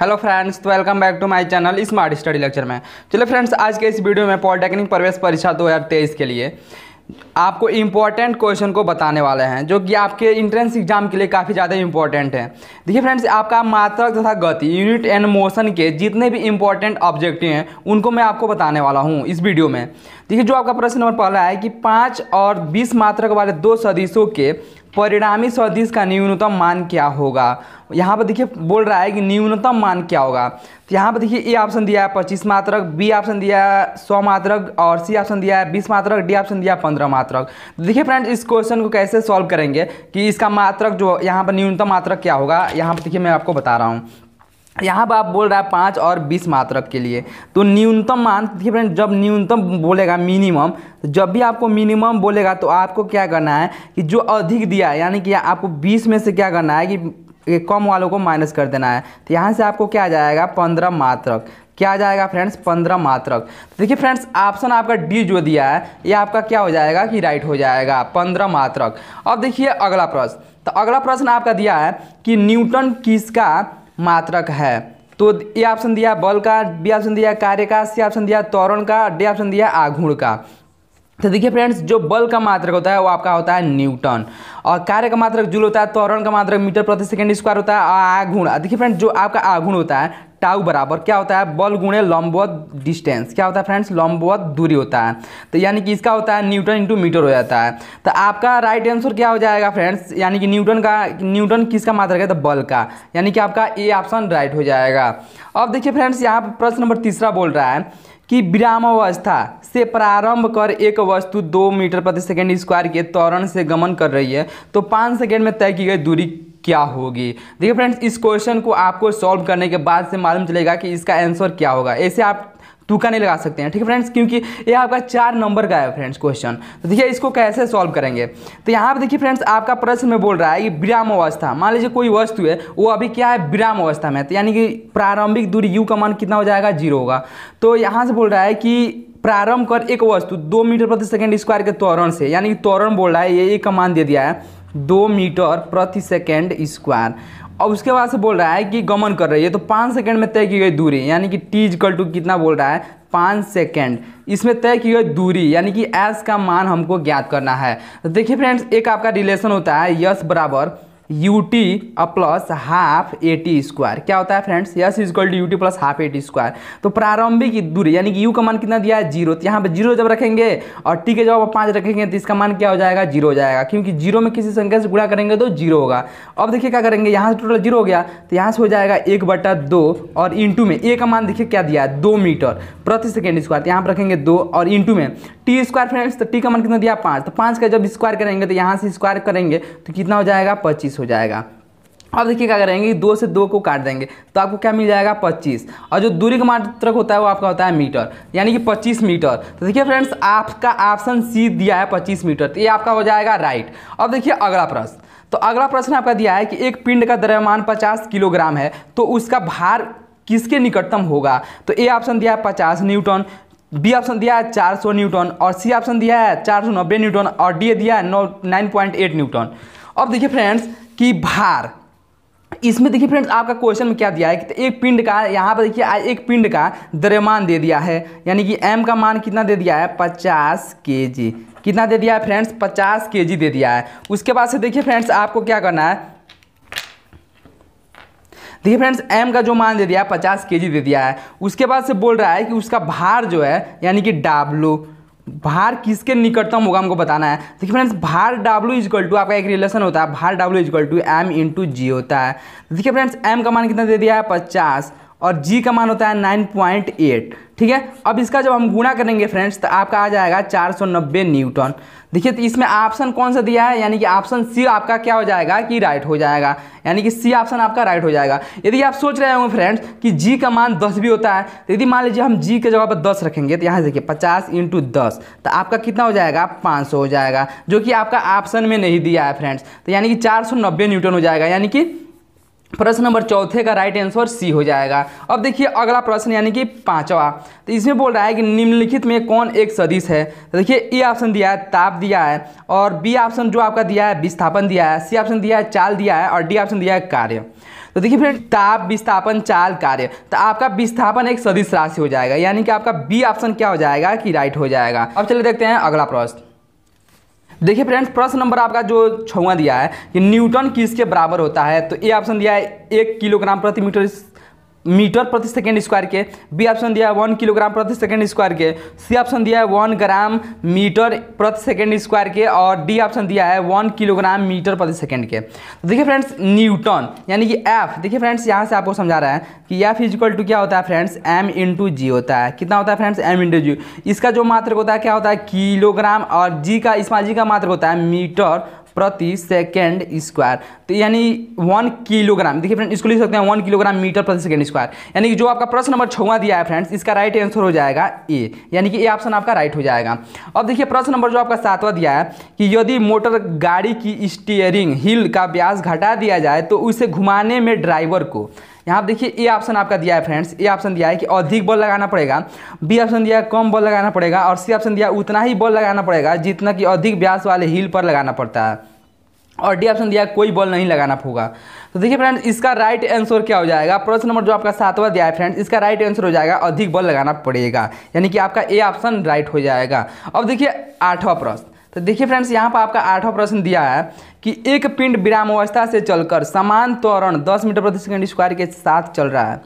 Hello friends तो welcome back to my channel smart study lecture में चलो friends आज के इस वीडियो में पॉलिटेक्निक प्रवेश परीक्षा 2023 के लिए आपको इम्पॉर्टेंट क्वेश्चन को बताने वाले हैं जो कि आपके इंट्रेंस एग्जाम के लिए काफ़ी ज़्यादा इंपॉर्टेंट है देखिए फ्रेंड्स आपका मात्रक तथा गति यूनिट एंड मोशन के जितने भी इम्पॉर्टेंट ऑब्जेक्टिव हैं उनको मैं आपको बताने वाला हूँ इस वीडियो में देखिए जो आपका प्रश्न नंबर पहला है कि पाँच और बीस मात्रक वाले दो सदिशों के परिणामी सदिश का न्यूनतम मान क्या होगा यहाँ पर देखिए बोल रहा है कि न्यूनतम मान क्या होगा तो यहाँ पर देखिए ए ऑप्शन दिया है पच्चीस मात्रक बी ऑप्शन दिया है सौ मात्रक और सी ऑप्शन दिया है बीस मात्रक डी ऑप्शन दिया है पंद्रह मात्रक तो देखिए फ्रेंड्स इस क्वेश्चन को कैसे सॉल्व करेंगे कि इसका मात्रक जो यहाँ पर न्यूनतम मात्रक क्या होगा यहाँ पर देखिए मैं आपको बता रहा हूँ यहाँ पर आप बोल रहा है पाँच और बीस मात्रक के लिए तो न्यूनतम मान देखिए फ्रेंड जब न्यूनतम बोलेगा मिनिमम तो जब भी आपको मिनिमम बोलेगा तो आपको क्या करना है कि जो अधिक दिया है यानी कि आपको बीस में से क्या करना है कि कम वालों को माइनस कर देना है तो यहाँ से आपको क्या जाएगा पंद्रह मात्रक क्या आ जाएगा फ्रेंड्स पंद्रह मात्रक तो देखिए फ्रेंड्स ऑप्शन आपका डी जो दिया है ये आपका क्या हो जाएगा कि राइट हो जाएगा पंद्रह मात्रक अब देखिए अगला प्रश्न तो अगला प्रश्न आपका दिया है कि न्यूटन किसका मात्रक है तो ये ऑप्शन दिया बल का बी ऑप्शन दिया कार्य का सी ऑप्शन दिया तौरण का डी ऑप्शन दिया आघूर्ण का तो देखिए फ्रेंड्स जो बल का मात्रक होता है वो आपका होता है न्यूटन और कार्य का मात्रक जूल होता है त्वरण का मात्रक मीटर प्रति सेकंड स्क्वायर होता है आघुण देखिए फ्रेंड्स जो आपका आघुण होता है टाउ बराबर क्या होता है बल गुणे लंबवत डिस्टेंस क्या होता है फ्रेंड्स लंबवत दूरी होता है तो यानी कि इसका होता है न्यूटन इंटू मीटर हो जाता है तो आपका राइट आंसर क्या हो जाएगा फ्रेंड्स यानी कि न्यूटन का न्यूटन किसका मात्रक है तो बल का यानी कि आपका ए ऑप्शन राइट हो जाएगा अब देखिए फ्रेंड्स यहाँ पर प्रश्न नंबर तीसरा बोल रहा है कि विरामावस्था से प्रारंभ कर एक वस्तु दो मीटर प्रति सेकेंड स्क्वायर के त्वरण से गमन कर रही है तो पाँच सेकेंड में तय की गई दूरी क्या होगी देखिए फ्रेंड्स इस क्वेश्चन को आपको सॉल्व करने के बाद से मालूम चलेगा कि इसका आंसर क्या होगा ऐसे आप तुका नहीं लगा सकते हैं ठीक है फ्रेंड्स क्योंकि ये आपका चार नंबर का है फ्रेंड्स क्वेश्चन तो देखिए इसको कैसे सॉल्व करेंगे तो यहाँ पे देखिए फ्रेंड्स आपका प्रश्न में बोल रहा है कि विराम अवस्था मान लीजिए कोई वस्तु है वो अभी क्या है विराम अवस्था में तो यानी कि प्रारंभिक दूरी यू का मान कितना हो जाएगा जीरो होगा तो यहाँ से बोल रहा है कि प्रारंभ कर एक वस्तु दो मीटर प्रति सेकेंड स्क्वायर के त्वरण से यानी कि त्वरण बोल रहा है ये एक मान दे दिया है दो मीटर प्रति सेकेंड स्क्वायर अब उसके बाद से बोल रहा है कि गमन कर रही है तो पाँच सेकंड में तय की गई दूरी यानी कि टीज कल टू कितना बोल रहा है पाँच सेकंड इसमें तय की गई दूरी यानी कि एस का मान हमको ज्ञात करना है तो देखिए फ्रेंड्स एक आपका रिलेशन होता है यस बराबर U T plus half A T square क्या होता है friends S is equal to U T plus half A T square तो प्रारंभिक दूरी यानी कि यू का मान कितना दिया है जीरो तो यहाँ पे जीरो जब रखेंगे और टी के जब आप पाँच रखेंगे तो इसका मान क्या हो जाएगा जीरो हो जाएगा क्योंकि जीरो में किसी संख्या से गुणा करेंगे तो जीरो होगा अब देखिए क्या करेंगे यहाँ से टोटल जीरो हो गया तो यहाँ से हो जाएगा एक बटा दो और इंटू में ए का मान देखिए क्या दिया है दो मीटर प्रति सेकेंड स्क्वायर तो यहाँ पर रखेंगे दो और टू में टी स्क्वायर फ्रेंड्स तो टी का मान कितना दिया पाँच तो पाँच का जब स्क्वायर करेंगे तो यहाँ से स्क्वायर करेंगे तो कितना हो जाएगा पच्चीस पच्चीस हो जाएगा अब देखिए क्या करेंगे दो से दो को काट देंगे तो आपको क्या मिल जाएगा पच्चीस और जो दूरी का मात्रक होता है वो आपका होता है मीटर यानी कि पच्चीस मीटर तो देखिए फ्रेंड्स आपका ऑप्शन सी दिया है पच्चीस मीटर तो ये आपका हो जाएगा राइट अब देखिए अगला प्रश्न तो अगला प्रश्न आपका दिया है कि एक पिंड का द्रव्यमान पचास किलोग्राम है तो उसका भार किसके निकटतम होगा तो ए ऑप्शन दिया है पचास न्यूटन बी ऑप्शन दिया है चार सौ न्यूटन और सी ऑप्शन दिया है चार सौ नब्बे न्यूटन और डी दिया है नौ नाइन पॉइंट एट न्यूटन अब देखिए फ्रेंड्स कि भार इसमें देखिए फ्रेंड्स आपका क्वेश्चन में क्या दिया है कि एक पिंड का यहाँ पर देखिए एक पिंड का द्रव्यमान दे दिया है यानी कि एम का मान कितना दे दिया है पचास के जी कितना दे दिया है फ्रेंड्स पचास के जी दे दिया है उसके बाद से देखिए फ्रेंड्स आपको क्या करना है देखिए फ्रेंड्स एम का जो मान दे दिया है पचास के जी दे दिया है उसके बाद से बोल रहा है कि उसका भार जो है यानी कि डाब्लू भार किसके निकटतम होगा हमको बताना है देखिए फ्रेंड्स भार डब्ल्यू इजकल टू आपका एक रिलेशन होता है भार W is equal to M into G होता है देखिए फ्रेंड्स एम का मान कितना दे दिया है पचास और जी का मान होता है नाइन पॉइंट एट ठीक है अब इसका जब हम गुणा करेंगे फ्रेंड्स तो आपका आ जाएगा चार सौ नब्बे न्यूटन देखिए तो इसमें ऑप्शन कौन सा दिया है यानी कि ऑप्शन सी आपका क्या हो जाएगा कि राइट हो जाएगा यानी कि सी ऑप्शन आपका राइट हो जाएगा यदि आप सोच रहे होंगे फ्रेंड्स कि जी का मान दस भी होता है तो यदि मान लीजिए हम जी के जगह पर दस रखेंगे तो यहाँ देखिए पचास इंटू दस तो आपका कितना हो जाएगा पाँच सौ हो जाएगा जो कि आपका ऑप्शन में नहीं दिया है फ्रेंड्स तो यानी कि चार सौ नब्बे न्यूटन हो जाएगा यानी कि प्रश्न नंबर चौथे का राइट आंसर सी हो जाएगा अब देखिए अगला प्रश्न यानी कि पांचवा तो इसमें बोल रहा है कि निम्नलिखित में कौन एक सदिश है तो देखिए ए ऑप्शन दिया है ताप दिया है और बी ऑप्शन जो आपका दिया है विस्थापन दिया है सी ऑप्शन दिया है चाल दिया है और डी ऑप्शन दिया है कार्य तो देखिए फिर ताप विस्थापन चाल कार्य तो आपका विस्थापन एक सदिश राशि हो जाएगा यानी कि आपका बी ऑप्शन क्या हो जाएगा कि राइट हो जाएगा अब चलिए देखते हैं अगला प्रश्न देखिए फ्रेंड्स प्रश्न नंबर आपका जो छुआ दिया है कि न्यूटन किसके बराबर होता है तो ये ऑप्शन दिया है एक किलोग्राम प्रति मीटर मीटर प्रति सेकेंड स्क्वायर के बी ऑप्शन दिया है वन किलोग्राम प्रति सेकेंड स्क्वायर के सी ऑप्शन दिया है वन ग्राम मीटर प्रति सेकेंड स्क्वायर के और डी ऑप्शन दिया है वन किलोग्राम मीटर प्रति सेकेंड के तो देखिए फ्रेंड्स न्यूटन यानी कि एफ देखिए फ्रेंड्स यहाँ से आपको समझा रहा है कि एफ इजिकल टू क्या होता है फ्रेंड्स एम इंटू जी होता है कितना होता है फ्रेंड्स एम इंटू जी इसका जो मात्र होता है क्या होता है किलोग्राम और जी का इसमें जी का मात्र होता है मीटर प्रति सेकेंड स्क्वायर तो यानी वन किलोग्राम देखिए फ्रेंड इसको लिख सकते हैं वन किलोग्राम मीटर प्रति सेकेंड स्क्वायर यानी कि जो आपका प्रश्न नंबर छवा दिया है फ्रेंड्स इसका राइट आंसर हो जाएगा ए यानी कि ए ऑप्शन आपका राइट हो जाएगा अब देखिए प्रश्न नंबर जो आपका सातवा दिया है कि यदि मोटर गाड़ी की स्टीयरिंग हिल का ब्याज घटा दिया जाए तो उसे घुमाने में ड्राइवर को यहाँ पर देखिए ए ऑप्शन आपका दिया है फ्रेंड्स ए ऑप्शन दिया है कि अधिक बॉल लगाना पड़ेगा बी ऑप्शन दिया है कम बॉल लगाना पड़ेगा और सी ऑप्शन दिया उतना ही बॉल लगाना पड़ेगा जितना कि अधिक ब्यास वाले हिल पर लगाना पड़ता है और डी ऑप्शन दिया है कोई बॉल नहीं लगाना होगा तो देखिए फ्रेंड्स इसका राइट आंसर क्या हो जाएगा प्रश्न नंबर जो आपका सातवां दिया है फ्रेंड्स इसका राइट आंसर हो जाएगा अधिक बॉल लगाना पड़ेगा यानी कि आपका ए ऑप्शन राइट हो जाएगा अब देखिए आठवां प्रश्न तो देखिए फ्रेंड्स यहाँ पर आपका आठवां प्रश्न दिया है कि एक पिंड अवस्था से चलकर समान त्वरण 10 मीटर प्रति सेकंड स्क्वायर के साथ चल रहा है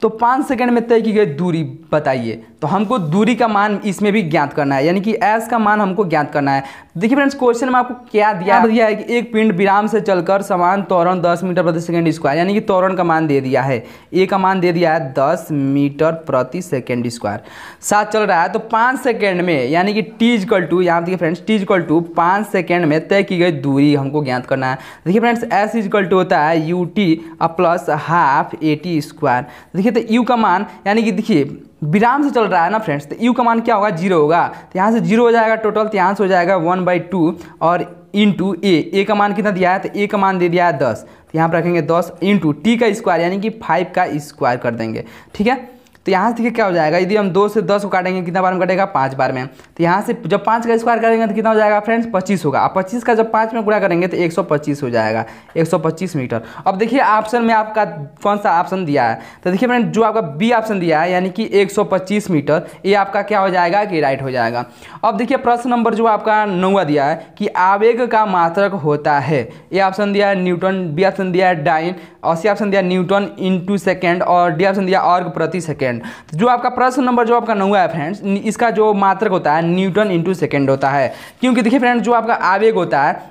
तो पाँच सेकंड में तय की गई दूरी बताइए तो हमको दूरी का मान इसमें भी ज्ञात करना है यानी कि एस का मान हमको ज्ञात करना है देखिए फ्रेंड्स क्वेश्चन में आपको क्या दिया हाँ। दिया है कि एक पिंड विराम से चलकर समान तोरण 10 मीटर प्रति सेकंड स्क्वायर यानी कि तोरण का मान दे दिया है ए का मान दे दिया है 10 मीटर प्रति सेकंड स्क्वायर साथ चल रहा है तो पाँच सेकंड में यानी कि टी इजकल टू यहाँ देखिए फ्रेंड्स टी इजकल टू पाँच सेकेंड में तय की गई दूरी हमको ज्ञात करना है देखिए फ्रेंड्स एस इजकल टू होता है U T plus half A T square देखिए तो यू का मान यानी कि देखिए विराम से चल रहा है ना फ्रेंड्स तो यू का मान क्या होगा जीरो होगा तो यहाँ से जीरो हो जाएगा टोटल तो यहाँ से हो जाएगा वन बाई टू और इंटू ए ए का मान कितना दिया है तो ए का मान दे दिया है दस तो यहाँ पर रखेंगे दस इंटू टी का स्क्वायर यानी कि फाइव का स्क्वायर कर देंगे ठीक है तो यहाँ से देखिए क्या हो जाएगा यदि हम दो से दस को काटेंगे कितना बार में कटेगा पाँच बार में तो यहाँ से जब पाँच का स्क्वायर करेंगे तो कितना हो जाएगा फ्रेंड्स पच्चीस होगा और पच्चीस का जब पाँच में गुणा करेंगे तो एक सौ पच्चीस हो जाएगा एक सौ पच्चीस मीटर अब देखिए ऑप्शन में आपका कौन सा ऑप्शन दिया है तो देखिए फ्रेंड जो आपका बी ऑप्शन दिया है यानी कि एक सौ पच्चीस मीटर ये आपका क्या हो जाएगा कि राइट हो जाएगा अब देखिए प्रश्न नंबर जो आपका नौवा दिया है कि आवेग का मात्रक होता है ये ऑप्शन दिया है न्यूटन बी ऑप्शन दिया है डाइन और सी ऑप्शन दिया न्यूटन इंटू सेकेंड और डी ऑप्शन दिया ऑर्ग प्रति सेकेंड न्यूटन तो जो आपका प्रश्न नंबर जो आपका नौवा है फ्रेंड्स इसका जो मात्रक होता है न्यूटन इंटू सेकेंड होता है क्योंकि देखिए फ्रेंड्स जो आपका आवेग होता है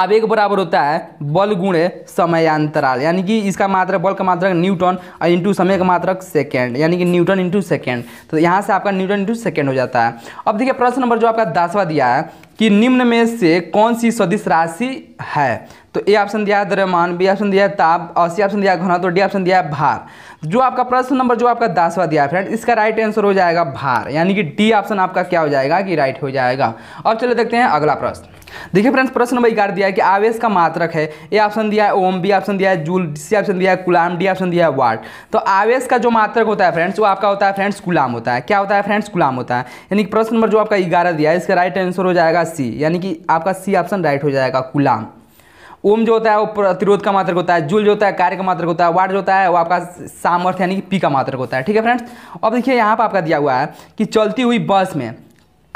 आवेग बराबर होता है बल गुणे समयांतराल यानी कि इसका मात्रक बल का मात्रक न्यूटन और इंटू समय का मात्रक सेकेंड यानी कि न्यूटन इंटू सेकेंड तो यहाँ से आपका न्यूटन इंटू सेकेंड हो जाता है अब देखिए प्रश्न नंबर जो आपका दसवा दिया है कि निम्न में से कौन सी सदिश राशि है तो ए ऑप्शन दिया है द्रव्यमान बी ऑप्शन दिया है ताप और सी ऑप्शन दिया है घनत्व तो डी ऑप्शन दिया है भार जो आपका प्रश्न नंबर जो आपका दसवा दिया है फ्रेंड इसका राइट आंसर हो जाएगा भार यानी कि डी ऑप्शन आपका क्या हो जाएगा कि राइट हो जाएगा अब चले देखते हैं अगला प्रश्न देखिए फ्रेंड्स प्रश्न नंबर ग्यारह दिया है कि आवेश का मात्रक है ए ऑप्शन दिया है ओम बी ऑप्शन दिया है जूल सी ऑप्शन दिया है गुलाम डी ऑप्शन दिया है वाट तो आवेश का जो मात्रक होता है फ्रेंड्स वो आपका होता है फ्रेंड्स गुलाम होता है क्या होता है फ्रेंड्स गुलाम होता है यानी कि प्रश्न नंबर जो आपका ग्यारह दिया है इसका राइट आंसर हो जाएगा सी यानी कि आपका सी ऑप्शन राइट हो जाएगा गुलाम ओम जो होता है वो प्रतिरोध का मात्रक होता है जूल जो होता है कार्य का मात्रक होता है वाट जो होता है वो आपका सामर्थ्य यानी कि पी का मात्रक होता है ठीक है फ्रेंड्स अब देखिए यहाँ पर आपका दिया हुआ है कि चलती हुई बस में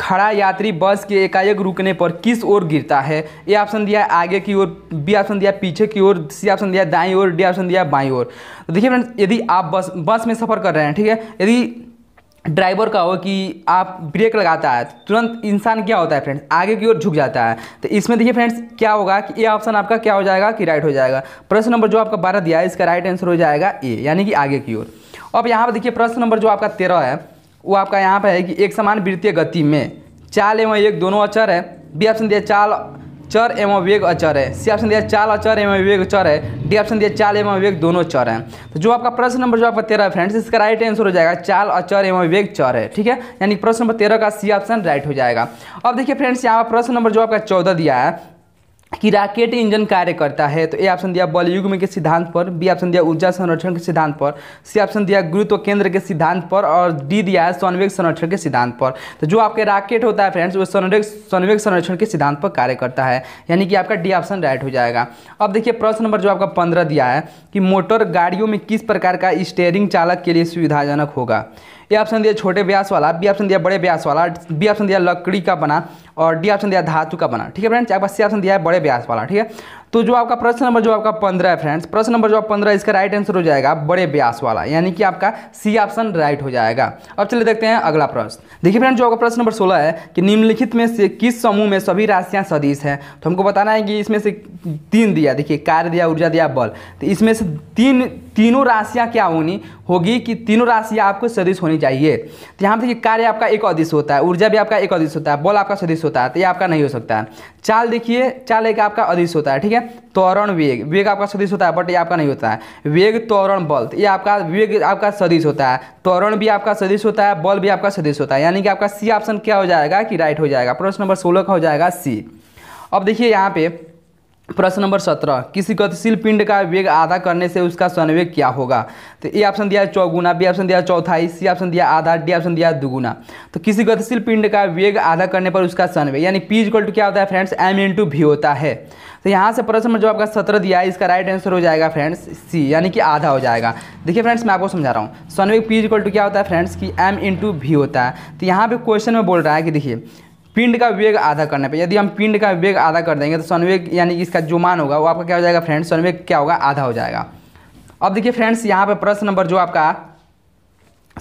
खड़ा यात्री बस के एकाएक रुकने पर किस ओर गिरता है ए ऑप्शन दिया है आगे की ओर बी ऑप्शन दिया पीछे की ओर सी ऑप्शन दिया दाई ओर डी ऑप्शन दिया बाई ओर तो देखिए फ्रेंड्स यदि आप बस बस में सफ़र कर रहे हैं ठीक है यदि ड्राइवर का हो कि आप ब्रेक लगाता है तुरंत इंसान क्या होता है फ्रेंड्स आगे की ओर झुक जाता है तो इसमें देखिए फ्रेंड्स क्या होगा कि ये ऑप्शन आपका क्या हो जाएगा कि राइट हो जाएगा प्रश्न नंबर जो आपका बारह दिया है इसका राइट आंसर हो जाएगा ए यानी कि आगे की ओर अब यहाँ पर देखिए प्रश्न नंबर जो आपका तेरह है वो आपका यहाँ पर है कि एक समान वित्तीय गति में चाल एवं एक दोनों अचर है बी ऑप्शन दिया चाल चर एवं वेग अचर है सी ऑप्शन दिया चाल अचर एवं वेग चर है डी ऑप्शन दिया चाल एवं वेग दोनों चर हैं तो जो आपका प्रश्न नंबर जो आपका तेरह फ्रेंड्स इसका राइट आंसर हो जाएगा चाल अचर एवं वेग चर है ठीक है यानी प्रश्न नंबर तेरह का सी ऑप्शन राइट हो जाएगा अब देखिए फ्रेंड्स यहाँ पर प्रश्न नंबर जो आपका चौदह दिया है कि राकेट इंजन कार्य करता है तो ए ऑप्शन दिया बलयुग में के सिद्धांत पर बी ऑप्शन दिया ऊर्जा संरक्षण के सिद्धांत पर सी ऑप्शन दिया गुरुत्व केंद्र के सिद्धांत पर और डी दिया है स्वनवेग संरक्षण के सिद्धांत पर तो जो आपके राकेट होता है फ्रेंड्स वो स्वनवेग स्वनवेग संरक्षण के सिद्धांत पर कार्य करता है यानी कि आपका डी ऑप्शन राइट हो जाएगा अब देखिए प्रश्न नंबर जो आपका पंद्रह दिया है कि मोटर गाड़ियों में किस प्रकार का स्टेयरिंग चालक के लिए सुविधाजनक होगा ए ऑप्शन दिया छोटे ब्यास वाला बी ऑप्शन दिया बड़े ब्यास वाला बी ऑप्शन दिया लकड़ी का बना और डी ऑप्शन दिया धातु का बना ठीक है फ्रेंड्स आपका सी ऑप्शन दिया है बड़े ब्यास वाला ठीक है तो जो आपका प्रश्न नंबर जो आपका पंद्रह है फ्रेंड्स प्रश्न नंबर जो पंद्रह इसका राइट आंसर हो जाएगा बड़े ब्यास वाला यानी कि आपका सी ऑप्शन राइट हो जाएगा अब चलिए देखते हैं अगला प्रश्न देखिए फ्रेंड जो आपका प्रश्न नंबर सोलह है कि निम्नलिखित में से किस समूह में सभी राशियाँ सदीश हैं तो हमको बताना है कि इसमें से तीन दिया देखिए कार्य दिया ऊर्जा दिया बल तो इसमें से तीन तीनों राशियाँ क्या होनी होगी कि तीनों राशियाँ आपको सदिश होनी चाहिए तो यहाँ देखिए कार्य आपका एक अदिश होता है ऊर्जा भी आपका एक अदिश होता है बल आपका सदिश होता है तो ये आपका नहीं हो सकता है चाल देखिए चाल एक आपका अदिश होता है ठीक है त्वरण वेग वेग आपका सदिश होता है बट ये आपका नहीं होता है वेग त्वरण बल ये आपका वेग आपका सदिश होता है त्वरण भी आपका सदिश होता है बल भी आपका सदिश होता है यानी कि आपका सी ऑप्शन क्या हो जाएगा कि राइट हो जाएगा प्रश्न नंबर सोलह का हो जाएगा सी अब देखिए यहाँ पे प्रश्न नंबर सत्रह किसी गतिशील पिंड का वेग आधा करने से उसका संवेग क्या होगा तो ए ऑप्शन दिया है चौगुना बी ऑप्शन दिया चौथाई सी ऑप्शन दिया आधा डी ऑप्शन दिया दुगुना तो किसी गतिशील पिंड का वेग आधा करने पर उसका संवेग यानी पी इक्वल टू क्या होता है फ्रेंड्स एम इन टू भी होता है तो यहाँ से प्रश्न नंबर जो आपका सत्रह दिया है इसका राइट आंसर हो जाएगा फ्रेंड्स सी यानी कि आधा हो जाएगा देखिए फ्रेंड्स मैं आपको समझा रहा हूँ संवेग पी इक्वल टू क्या होता है फ्रेंड्स कि एम इन टू भी होता है तो यहाँ पर क्वेश्चन में बोल रहा है कि देखिए पिंड का वेग आधा करने पे यदि हम पिंड का वेग आधा कर देंगे तो संवेग यानी इसका जो मान होगा वो आपका क्या हो जाएगा फ्रेंड्स संवेग क्या होगा आधा हो जाएगा अब देखिए फ्रेंड्स यहाँ पे प्रश्न नंबर जो आपका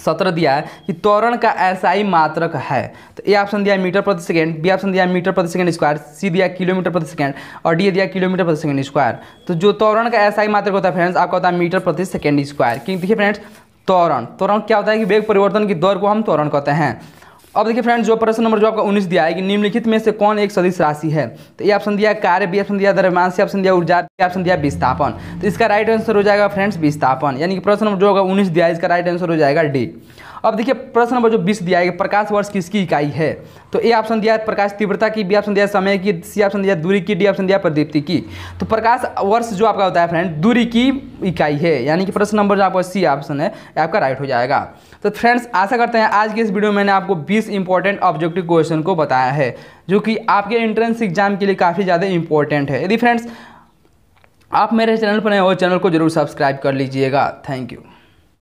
सत्र दिया है कि त्वरण का एसआई मात्रक है तो ए ऑप्शन दिया मीटर प्रति सेकेंड बी ऑप्शन दिया मीटर प्रति सेकेंड स्क्वायर सी दिया किलोमीटर प्रति सेकेंड और डी दिया किलोमीटर प्रति सेकेंड स्क्वायर तो जो त्वरण का एसआई मात्रक होता है फ्रेंड्स आपका होता है मीटर प्रति सेकेंड स्क्वायर क्योंकि देखिए फ्रेंड्स त्वरण त्वरण क्या होता है कि वेग परिवर्तन की दर को हम त्वरण कहते हैं अब देखिए फ्रेंड्स जो प्रश्न नंबर जो आपका 19 दिया है कि निम्नलिखित में से कौन एक सदिश राशि है तो ये ऑप्शन दिया कार्य बी ऑप्शन दिया द्रव्यमांशी ऑप्शन दिया ऊर्जा ऑप्शन दिया विस्थापन तो इसका राइट आंसर हो जाएगा फ्रेंड्स विस्थापन यानी कि प्रश्न नंबर जो होगा उन्नीस दिया है इसका राइट आंसर हो जाएगा डी अब देखिए प्रश्न नंबर जो बीस दिया है कि प्रकाश वर्ष किसकी इकाई है तो ए ऑप्शन दिया है प्रकाश तीव्रता की बी ऑप्शन दिया समय की सी ऑप्शन दिया दूरी की डी ऑप्शन दिया प्रदीप्ति की तो प्रकाश वर्ष जो आपका होता है फ्रेंड दूरी की इकाई है यानी कि प्रश्न नंबर जो आपका सी ऑप्शन है आपका राइट हो जाएगा तो फ्रेंड्स आशा करते हैं आज की इस वीडियो में मैंने आपको 20 इंपॉर्टेंट ऑब्जेक्टिव क्वेश्चन को बताया है जो कि आपके एंट्रेंस एग्जाम के लिए काफ़ी ज़्यादा इंपॉर्टेंट है यदि फ्रेंड्स आप मेरे चैनल पर नए हो चैनल को जरूर सब्सक्राइब कर लीजिएगा थैंक यू